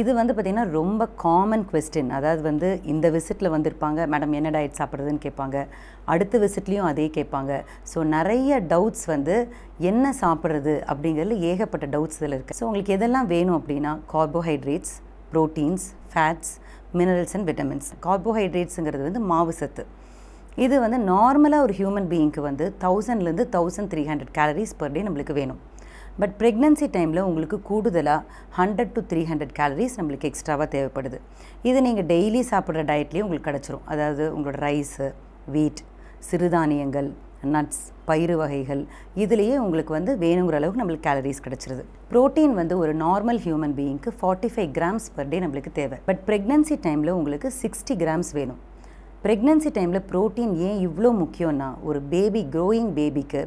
இது வந்து பார்த்திங்கன்னா ரொம்ப காமன் கொஸ்டின் அதாவது வந்து இந்த விசிட்டில் வந்திருப்பாங்க மேடம் என்ன டயட் சாப்பிட்றதுன்னு கேட்பாங்க அடுத்த விசிட்லேயும் அதே கேட்பாங்க ஸோ நிறைய டவுட்ஸ் வந்து என்ன சாப்பிட்றது அப்படிங்கிறதுல ஏகப்பட்ட டவுட்ஸ் இதில் இருக்குது ஸோ உங்களுக்கு எதெல்லாம் வேணும் அப்படின்னா carbohydrates proteins fats minerals and vitamins கார்போஹைட்ரேட்ஸுங்கிறது வந்து மாவு சத்து இது வந்து நார்மலாக ஒரு ஹியூமன் பீயிங்க்கு வந்து தௌசண்ட்லேருந்து thousand three hundred calories per day நம்மளுக்கு வேணும் பட் ப்ரெக்னன்சி டைமில் உங்களுக்கு கூடுதலாக hundred to three hundred calories நம்மளுக்கு எக்ஸ்ட்ராவாக தேவைப்படுது இது நீங்கள் டெய்லி சாப்பிட்ற டயட்லேயும் உங்களுக்கு கிடச்சிரும் அதாவது உங்களோட ரைஸு வீட் சிறுதானியங்கள் நட்ஸ் பயிறு வகைகள் இதுலேயே உங்களுக்கு வந்து வேணுங்கிற அளவுக்கு நம்மளுக்கு கேலரிஸ் கிடச்சிருது ப்ரோட்டீன் வந்து ஒரு நார்மல் ஹியூமன் பீயிங்க்கு forty five grams per day நம்மளுக்கு தேவை பட் ப்ரெக்னன்சி டைமில் உங்களுக்கு சிக்ஸ்டி கிராம்ஸ் வேணும் ப்ரெக்னென்சி டைமில் ப்ரோட்டீன் ஏன் இவ்வளோ முக்கியம்னா ஒரு பேபி க்ரோயிங் பேபிக்கு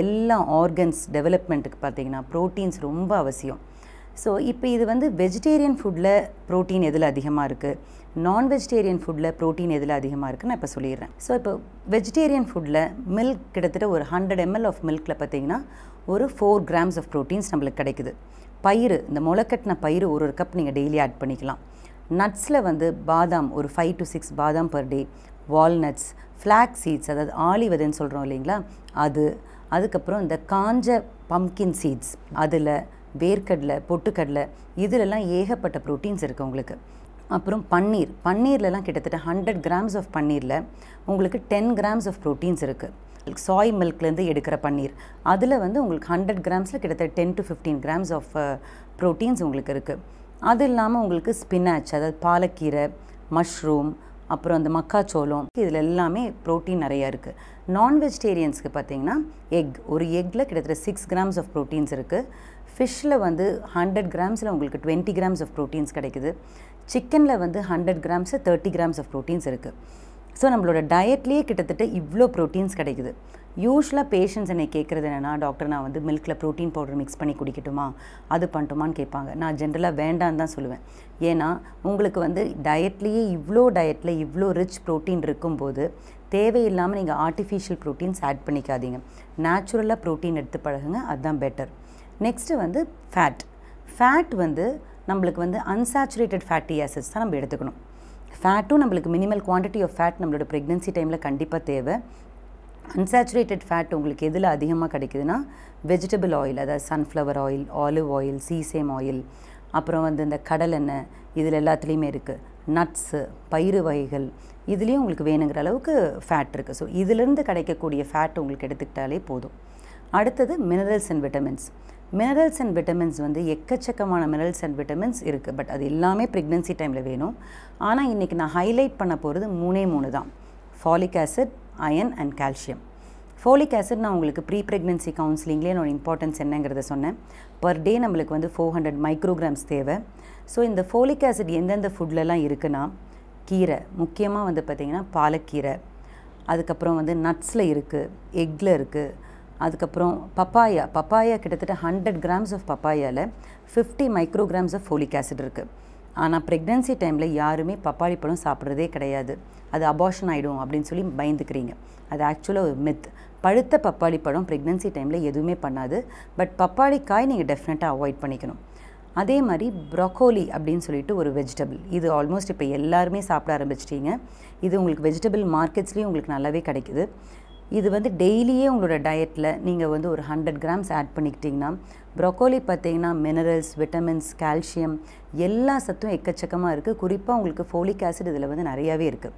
எல்லா ஆர்கன்ஸ் டெவலப்மெண்ட்டுக்கு பார்த்திங்கன்னா ப்ரோட்டீன்ஸ் ரொம்ப அவசியம் ஸோ இப்போ இது வந்து வெஜிடேரியன் ஃபுட்டில் ப்ரோட்டீன் எதில் அதிகமாக இருக்குது நான் வெஜிடேரியன் ஃபுட்டில் ப்ரோட்டீன் எதில் அதிகமாக இருக்குன்னு நான் இப்போ சொல்லிடுறேன் ஸோ இப்போ வெஜிடேரியன் ஃபுட்டில் மில்க் கிட்டத்தட்ட ஒரு ஹண்ட்ரட் எம்எல் ஆஃப் மில்கில் பார்த்திங்கன்னா ஒரு ஃபோர் கிராம்ஸ் ஆஃப் ப்ரோட்டீன்ஸ் நம்மளுக்கு கிடைக்குது பயிறு இந்த முளைக்கட்டின பயிறு ஒரு ஒரு கப் நீங்கள் டெய்லி ஆட் பண்ணிக்கலாம் நட்ஸில் வந்து பாதாம் ஒரு ஃபைவ் டு சிக்ஸ் பாதாம் per day walnuts flax seeds அதாவது ஆலி சொல்கிறோம் இல்லைங்களா அது அதுக்கப்புறம் இந்த காஞ்ச பம்கின் சீட்ஸ் அதில் வேர்க்கடலை பொட்டுக்கடலை இதிலெலாம் ஏகப்பட்ட ப்ரோட்டீன்ஸ் இருக்குது உங்களுக்கு அப்புறம் பன்னீர் பன்னீர்லலாம் கிட்டத்தட்ட ஹண்ட்ரட் கிராம்ஸ் ஆஃப் பன்னீரில் உங்களுக்கு டென் கிராம்ஸ் ஆஃப் ப்ரோட்டீன்ஸ் இருக்குது சாய் மில்க்லேருந்து எடுக்கிற பன்னீர் அதில் வந்து உங்களுக்கு ஹண்ட்ரட் கிராம்ஸில் கிட்டத்தட்ட ten to fifteen grams of proteins உங்களுக்கு இருக்குது அது இல்லாமல் உங்களுக்கு ஸ்பினாச் அதாவது பாலக்கீரை மஷ்ரூம் அப்புறம் அந்த மக்காச்சோளம் இதில் எல்லாமே ப்ரோட்டீன் நிறையா இருக்குது நான் வெஜிடேரியன்ஸ்க்கு பார்த்திங்கன்னா எக் ஒரு எக்கில் கிட்டத்தட்ட சிக்ஸ் கிராம்ஸ் ஆஃப் ப்ரோட்டீன்ஸ் இருக்குது ஃபிஷ்ஷில் வந்து ஹண்ட்ரட் கிராம்ஸில் உங்களுக்கு டுவெண்ட்டி கிராம்ஸ் ஆஃப் ப்ரோட்டீன்ஸ் கிடைக்குது சிக்கனில் வந்து hundred grams thirty grams of proteins இருக்குது ஸோ நம்மளோட டயட்லேயே கிட்டத்தட்ட இவ்வளோ ப்ரோட்டீன்ஸ் கிடைக்குது யூஸ்வலாக பேஷண்ட்ஸ் என்னை கேட்குறது என்னென்னா டாக்டர் நான் வந்து மில்கில் ப்ரோட்டீன் பவுடர் மிக்ஸ் பண்ணி குடிக்கட்டுமா அது பண்ணட்டுமான்னு கேட்பாங்க நான் ஜென்ரலாக வேண்டான்னு தான் சொல்லுவேன் ஏன்னா உங்களுக்கு வந்து டயட்லேயே இவ்வளோ டயட்டில் இவ்வளோ ரிச் ப்ரோட்டீன் இருக்கும்போது தேவையில்லாமல் நீங்கள் ஆர்டிஃபிஷியல் ப்ரோட்டீன்ஸ் ஆட் பண்ணிக்காதீங்க நேச்சுரலாக ப்ரோட்டீன் எடுத்து பழகுங்க அதுதான் பெட்டர் நெக்ஸ்ட்டு வந்து ஃபேட் ஃபேட் வந்து நம்மளுக்கு வந்து அன்சாச்சுரேட்டட் ஃபேட்டி ஆசிட்ஸ் தான் நம்ம எடுத்துக்கணும் ஃபேட்டும் நம்மளுக்கு மினிமல் குவான்டிட்டி ஆஃப் ஃபேட் நம்மளோட ப்ரெக்னென்சி டைமில் கண்டிப்பாக தேவை அன்சாச்சுரேட்டட் ஃபேட் உங்களுக்கு எதில் அதிகமாக கிடைக்குதுன்னா வெஜிடபிள் ஆயில் அதாவது sunflower oil olive oil sesame oil அப்புறம் வந்து இந்த கடலெண்ணெய் இதில் எல்லாத்துலேயுமே இருக்குது நட்ஸு பயிறு வகைகள் இதுலேயும் உங்களுக்கு வேணுங்கிற அளவுக்கு ஃபேட் இருக்குது ஸோ இதிலேருந்து கிடைக்கக்கூடிய ஃபேட் உங்களுக்கு எடுத்துக்கிட்டாலே போதும் அடுத்தது minerals and vitamins minerals and vitamins வந்து எக்கச்சக்கமான மினரல்ஸ் அண்ட் விட்டமின்ஸ் இருக்குது பட் அது எல்லாமே ப்ரெக்னென்சி டைமில் வேணும் ஆனால் இன்றைக்கி நான் ஹைலைட் பண்ண போகிறது மூணே மூணு தான் folic acid iron and calcium folic acid நான் உங்களுக்கு ப்ரீ ப்ரெக்னென்சி கவுன்சிலிங்லேயே என்னோடய இம்பார்ட்டன்ஸ் என்னங்கிறத சொன்னேன் பர் டே நம்மளுக்கு வந்து ஃபோர் ஹண்ட்ரட் மைக்ரோகிராம்ஸ் தேவை ஸோ இந்த ஃபோலிக் ஆசிட் எந்தெந்த ஃபுட்லலாம் இருக்குன்னா கீரை முக்கியமாக வந்து பார்த்திங்கன்னா பாலக்கீரை அதுக்கப்புறம் வந்து நட்ஸில் இருக்குது எக்கில் இருக்குது அதுக்கப்புறம் பப்பாயா பப்பாயா கிட்டத்தட்ட ஹண்ட்ரட் கிராம்ஸ் ஆஃப் பப்பாயாவில் fifty micrograms of folic acid இருக்குது ஆனால் ப்ரெக்னென்சி டைமில் யாருமே பப்பாளி பழம் சாப்பிட்றதே கிடையாது அது அபார்ஷன் ஆகிடும் அப்படின்னு சொல்லி பயந்துக்கிறீங்க அது ஆக்சுவலாக ஒரு மித் பழுத்த பப்பாளி பழம் ப்ரெக்னென்சி டைமில் எதுவுமே பண்ணாது பட் பப்பாளி காய் நீங்கள் டெஃபினட்டாக அவாய்ட் பண்ணிக்கணும் அதே மாதிரி ப்ரொக்கோலி அப்படின்னு சொல்லிட்டு ஒரு வெஜிடபிள் இது ஆல்மோஸ்ட் இப்போ எல்லாருமே சாப்பிட ஆரம்பிச்சிட்டிங்க இது உங்களுக்கு வெஜிடபிள் மார்க்கெட்ஸ்லேயும் உங்களுக்கு நல்லாவே கிடைக்குது இது வந்து டெய்லியே உங்களோட டயட்டில் நீங்கள் வந்து ஒரு ஹண்ட்ரட் கிராம்ஸ் ஆட் பண்ணிக்கிட்டிங்கன்னா ப்ரொக்கோலி பார்த்தீங்கன்னா மினரல்ஸ் விட்டமின்ஸ் கால்சியம் எல்லா சத்தும் எக்கச்சக்கமாக இருக்குது குறிப்பாக உங்களுக்கு ஃபோலிக் ஆசிட் இதில் வந்து நிறையாவே இருக்குது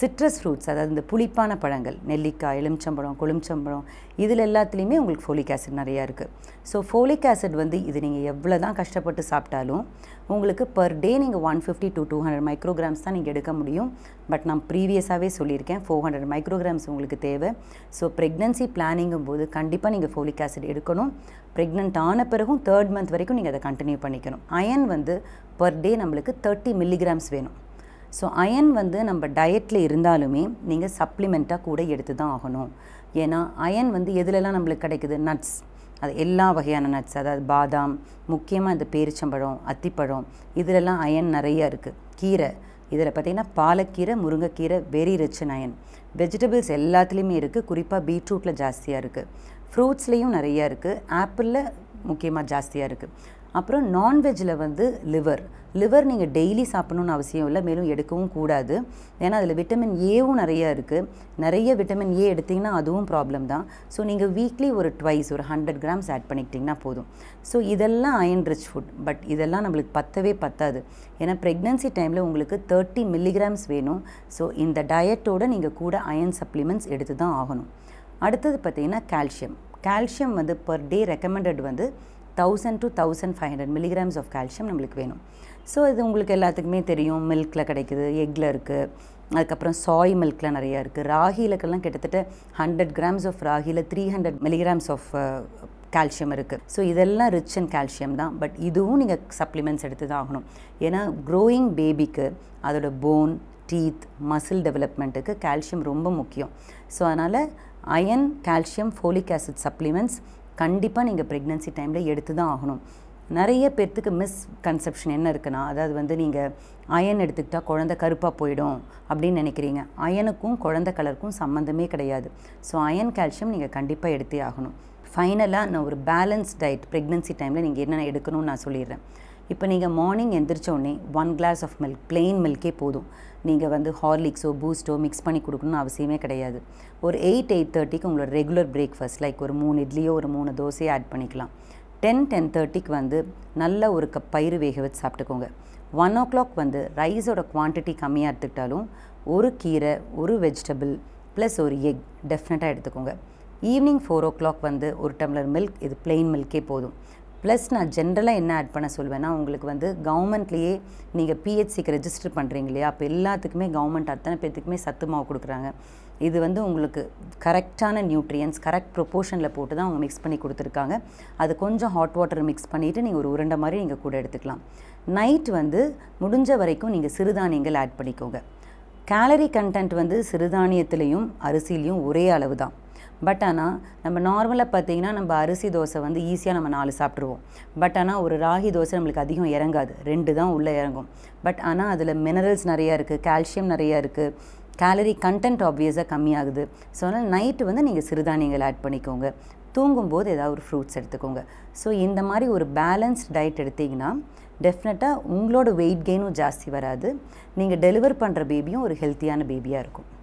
சிட்ரஸ் ஃப்ரூட்ஸ் அதாவது இந்த புளிப்பான பழங்கள் நெல்லிக்காய் எலுமிச்சம்பழம் கொழுமிச்சம்பழம் இதில் எல்லாத்துலேயுமே உங்களுக்கு ஃபோலிக் ஆசிட் நிறையா இருக்குது ஸோ ஃபோலிக் ஆசிட் வந்து இது நீங்கள் எவ்வளோ தான் கஷ்டப்பட்டு சாப்பிட்டாலும் உங்களுக்கு பர் டே நீங்கள் one fifty to two hundred micrograms தான் நீங்கள் எடுக்க முடியும் பட் நான் ப்ரீவியஸாகவே சொல்லியிருக்கேன் ஃபோர் ஹண்ட்ரட் மைக்ரோகிராம்ஸ் உங்களுக்கு தேவை ஸோ ப்ரெக்னன்சி பிளானிங்கும் போது கண்டிப்பாக நீங்கள் ஃபோலிக் ஆசிட் எடுக்கணும் ப்ரெக்னென்ட் ஆன பிறகும் தேர்ட் மந்த் வரைக்கும் நீங்கள் அதை கண்டினியூ பண்ணிக்கணும் அயன் வந்து பர் டே நம்மளுக்கு தேர்ட்டி மில்லிகிராம்ஸ் வேணும் ஸோ அயன் வந்து நம்ம டயட்டில் இருந்தாலுமே நீங்கள் சப்ளிமெண்ட்டாக கூட எடுத்து தான் ஆகணும் ஏன்னா அயன் வந்து எதுலலாம் நம்மளுக்கு கிடைக்குது நட்ஸ் அது எல்லா வகையான நட்ஸ் அதாவது பாதாம் முக்கியமாக இந்த பேரிச்சம்பழம் அத்திப்பழம் இதிலெல்லாம் அயன் நிறையா இருக்குது கீரை இதில் பார்த்திங்கன்னா பாலக்கீரை முருங்கைக்கீரை வெரி ரிச் அயன் வெஜிடபிள்ஸ் எல்லாத்துலேயுமே இருக்குது குறிப்பாக பீட்ரூட்டில் ஜாஸ்தியாக இருக்குது ஃப்ரூட்ஸ்லேயும் நிறையா இருக்குது ஆப்பிளில் முக்கியமாக ஜாஸ்தியாக இருக்குது அப்புறம் நான்வெஜ்ஜில் வந்து லிவர் லிவர் நீங்கள் டெய்லி சாப்பிடணும்னு அவசியம் இல்லை மேலும் எடுக்கவும் கூடாது ஏன்னா அதில் விட்டமின் ஏவும் நிறையா இருக்குது நிறைய விட்டமின் ஏ எடுத்திங்கன்னா அதுவும் ப்ராப்ளம் தான் ஸோ நீங்கள் வீக்லி ஒரு ட்வைஸ் ஒரு ஹண்ட்ரட் கிராம்ஸ் ஆட் பண்ணிக்கிட்டிங்கன்னா போதும் ஸோ இதெல்லாம் அயன் ரிச் ஃபுட் பட் இதெல்லாம் நம்மளுக்கு பத்தவே பத்தாது ஏன்னா ப்ரெக்னென்சி டைமில் உங்களுக்கு தேர்ட்டி மில்லிகிராம்ஸ் வேணும் ஸோ இந்த டயட்டோடு நீங்கள் கூட அயன் சப்ளிமெண்ட்ஸ் எடுத்து தான் ஆகணும் அடுத்தது பார்த்திங்கன்னா கால்சியம் கால்சியம் வந்து பர் டே ரெக்கமெண்டட் வந்து thousand to thousand five hundred milligrams of calcium நம்மளுக்கு வேணும் ஸோ இது உங்களுக்கு எல்லாத்துக்குமே தெரியும் மில்கில் கிடைக்குது எக்கில் இருக்குது அதுக்கப்புறம் சாய் மில்கில் நிறையா இருக்குது ராகிலக்கெல்லாம் கிட்டத்தட்ட ஹண்ட்ரட் கிராம்ஸ் ஆஃப் ராகியில் three hundred milligrams of calcium இருக்குது ஸோ இதெல்லாம் ரிச் அண்ட் கால்சியம் தான் பட் இதுவும் நீங்கள் சப்ளிமெண்ட்ஸ் எடுத்து தான் ஆகணும் ஏன்னா க்ரோயிங் பேபிக்கு அதோட போன் டீத் மசில் டெவலப்மெண்ட்டுக்கு கால்சியம் ரொம்ப முக்கியம் ஸோ அதனால் iron calcium folic acid supplements கண்டிப்பாக நீங்கள் ப்ரெக்னென்சி டைமில் எடுத்து தான் ஆகணும் நிறைய பேர்த்துக்கு மிஸ்கன்செப்ஷன் என்ன இருக்குன்னா அதாவது வந்து நீங்கள் அயன் எடுத்துக்கிட்டால் குழந்த கருப்பாக போயிடும் அப்படின்னு நினைக்கிறீங்க அயனுக்கும் குழந்த கலருக்கும் சம்மந்தமே கிடையாது ஸோ அயன் கால்சியம் நீங்கள் கண்டிப்பாக எடுத்தே ஆகணும் ஃபைனலாக நான் ஒரு பேலன்ஸ் டயட் ப்ரெக்னென்சி டைமில் நீங்கள் என்னென்ன எடுக்கணும்னு நான் சொல்லிடுறேன் இப்போ நீங்கள் மார்னிங் எந்திரிச்சோடனே one glass of milk plain மில்க்கே போதும் நீங்கள் வந்து ஹார்லிக்ஸோ பூஸ்டோ மிக்ஸ் பண்ணி கொடுக்கணும்னு அவசியமே கிடையாது ஒரு எயிட் எயிட் தேர்ட்டிக்கு உங்களோட ரெகுலர் பிரேக்ஃபாஸ்ட் லைக் ஒரு மூணு இட்லியோ ஒரு மூணு தோசையோ ஆட் பண்ணிக்கலாம் டென் டென் தேர்ட்டிக்கு வந்து நல்ல ஒரு கப் பயிறு வேக வச்சு சாப்பிட்டுக்கோங்க ஒன் ஓ கிளாக் வந்து ரைஸோட குவான்டிட்டி கம்மியாக எடுத்துக்கிட்டாலும் ஒரு கீரை ஒரு வெஜிடபிள் ப்ளஸ் ஒரு எக் டெஃபினட்டாக எடுத்துக்கோங்க ஈவினிங் ஃபோர் ஓ கிளாக் வந்து ஒரு டம்ளர் மில்க் இது பிளெயின் மில்க்கே போதும் ப்ளஸ் நான் ஜென்ரலாக என்ன ஆட் பண்ண சொல்வேன்னா உங்களுக்கு வந்து கவர்மெண்ட்லேயே நீங்கள் பிஹெச்சிக்கு ரெஜிஸ்டர் பண்ணுறீங்க இல்லையா அப்போ எல்லாத்துக்குமே கவர்மெண்ட் அத்தனை பேர்த்துக்குமே சத்து மாவு கொடுக்குறாங்க இது வந்து உங்களுக்கு கரெக்டான நியூட்ரியன்ஸ் கரெக்ட் ப்ரொப்போர்ஷனில் போட்டு தான் அவங்க மிக்ஸ் பண்ணி கொடுத்துருக்காங்க அது கொஞ்சம் ஹாட் வாட்டர் மிக்ஸ் பண்ணிவிட்டு நீங்கள் ஒரு உருண்டை மாதிரி நீங்கள் கூட எடுத்துக்கலாம் நைட் வந்து முடிஞ்ச வரைக்கும் நீங்கள் சிறுதானியங்கள் ஆட் பண்ணிக்கோங்க கேலரி கண்டென்ட் வந்து சிறுதானியத்துலேயும் அரிசிலையும் ஒரே அளவு தான் பட் ஆனால் நம்ம நார்மலாக பார்த்தீங்கன்னா நம்ம அரிசி தோசை வந்து ஈஸியாக நம்ம நாலு சாப்பிட்ருவோம் பட் ஆனால் ஒரு ராகி தோசை நம்மளுக்கு அதிகம் இறங்காது ரெண்டு தான் உள்ளே இறங்கும் பட் ஆனால் அதில் மினரல்ஸ் நிறையா இருக்குது கால்சியம் நிறையா இருக்குது கேலரி கண்டென்ட் ஆப்வியஸாக கம்மியாகுது ஸோ அதனால் நைட்டு வந்து நீங்கள் சிறுதானியங்கள் ஆட் பண்ணிக்கோங்க தூங்கும்போது ஏதாவது ஒரு ஃப்ரூட்ஸ் எடுத்துக்கோங்க ஸோ இந்த மாதிரி ஒரு பேலன்ஸ்ட் டயட் எடுத்திங்கன்னா டெஃபினட்டாக உங்களோட வெயிட் கெயினும் ஜாஸ்தி வராது நீங்கள் டெலிவர் பண்ணுற பேபியும் ஒரு ஹெல்த்தியான பேபியாக இருக்கும்